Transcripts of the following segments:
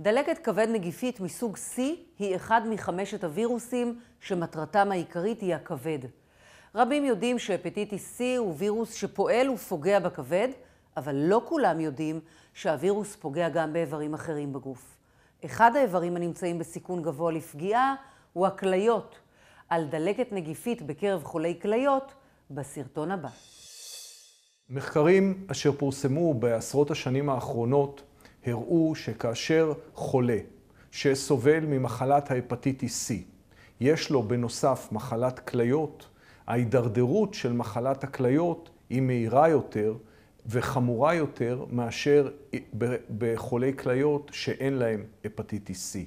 דלקת כבד נגיפית מסוג C היא אחד מחמשת הווירוסים שמטרתם העיקרית היא הכבד. רבים יודעים שהפטיטיס C הוא וירוס שפועל ופוגע בכבד, אבל לא כולם יודעים שהווירוס פוגע גם באיברים אחרים בגוף. אחד האיברים הנמצאים בסיכון גבוה לפגיעה הוא הכליות. על דלקת נגיפית בקרב חולי כליות בסרטון הבא. מחקרים אשר פורסמו בעשרות השנים האחרונות הראו שכאשר חולה שסובל ממחלת ההפטיטיס C, יש לו בנוסף מחלת כליות, ההידרדרות של מחלת הכליות היא מהירה יותר וחמורה יותר מאשר בחולי כליות שאין להם הפטיטיס C.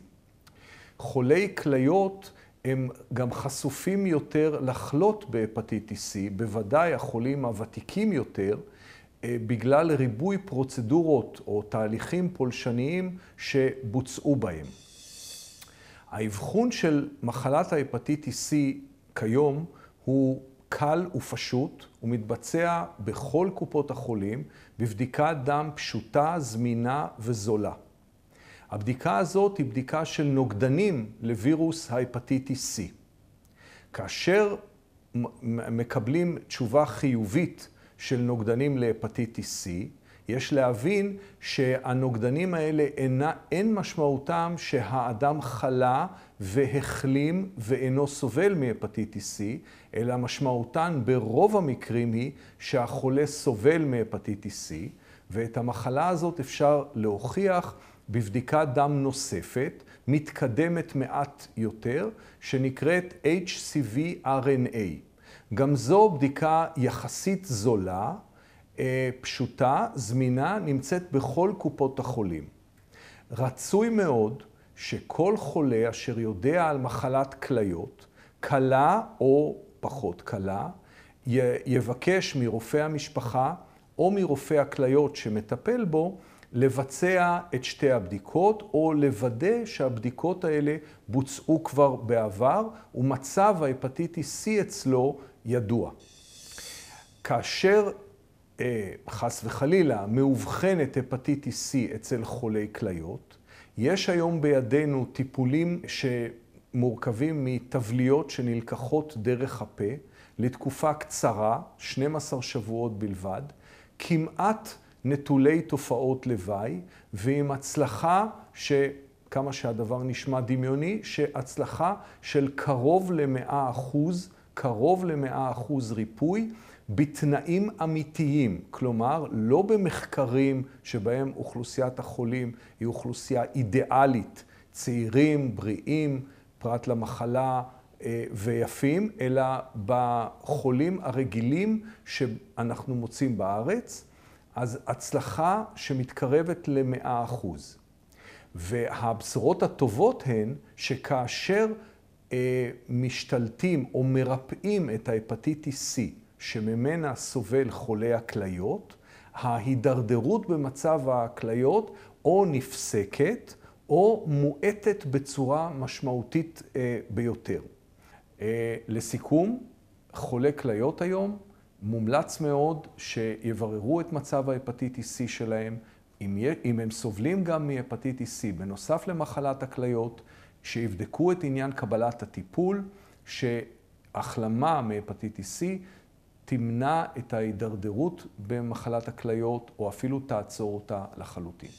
חולי כליות הם גם חשופים יותר לחלות בהפטיטיס C, בוודאי החולים הוותיקים יותר, אה, בגלל ריבוי פרוצדורות או תהליכים פולשניים שבוצעו בהם. האבחון של מחלת ההפטיטיס C כיום הוא קל ופשוט, הוא מתבצע בכל קופות החולים בבדיקת דם פשוטה, זמינה וזולה. הבדיקה הזאת היא בדיקה של נוגדנים לווירוס ההפטיטיס C. כאשר מקבלים תשובה חיובית של נוגדנים להפטיטיס C, יש להבין שהנוגדנים האלה אינה, אין משמעותם שהאדם חלה והחלים ואינו סובל מהפטיטיס C, אלא משמעותן ברוב המקרים היא שהחולה סובל מהפטיטיס C, ואת המחלה הזאת אפשר להוכיח בבדיקת דם נוספת, מתקדמת מעט יותר, שנקראת HCV-RNA. גם זו בדיקה יחסית זולה, אה, פשוטה, זמינה, נמצאת בכל קופות החולים. רצוי מאוד שכל חולה אשר יודע על מחלת כליות, קלה או פחות קלה, יבקש מרופא המשפחה או מרופא הכליות שמטפל בו לבצע את שתי הבדיקות, או לוודא שהבדיקות האלה בוצעו כבר בעבר, ומצב ההפטיטיס C אצלו ידוע. כאשר אה, חס וחלילה מאובחנת הפטיטיס C אצל חולי כליות, יש היום בידינו טיפולים שמורכבים מתבליות שנלקחות דרך הפה לתקופה קצרה, 12 שבועות בלבד, כמעט נטולי תופעות לוואי ועם הצלחה ש... כמה שהדבר נשמע דמיוני, שהצלחה של קרוב ל-100 אחוז קרוב ל-100% ריפוי בתנאים אמיתיים, כלומר, לא במחקרים שבהם אוכלוסיית החולים היא אוכלוסייה אידיאלית, צעירים, בריאים, פרט למחלה אה, ויפים, אלא בחולים הרגילים שאנחנו מוצאים בארץ, אז הצלחה שמתקרבת ל-100%. והבשורות הטובות הן שכאשר אה, משתלטים או מרפאים את ההפטיטיס C, שממנה סובל חולה הכליות, ההידרדרות במצב הכליות או נפסקת או מועטת בצורה משמעותית אה, ביותר. אה, לסיכום, חולה כליות היום, מומלץ מאוד שיבררו את מצב ההפטיטיס C שלהם, אם הם סובלים גם מהפטיטיס C בנוסף למחלת הכליות, שיבדקו את עניין קבלת הטיפול, שהחלמה מהפטיטיס C תמנע את ההידרדרות במחלת הכליות, או אפילו תעצור אותה לחלוטין.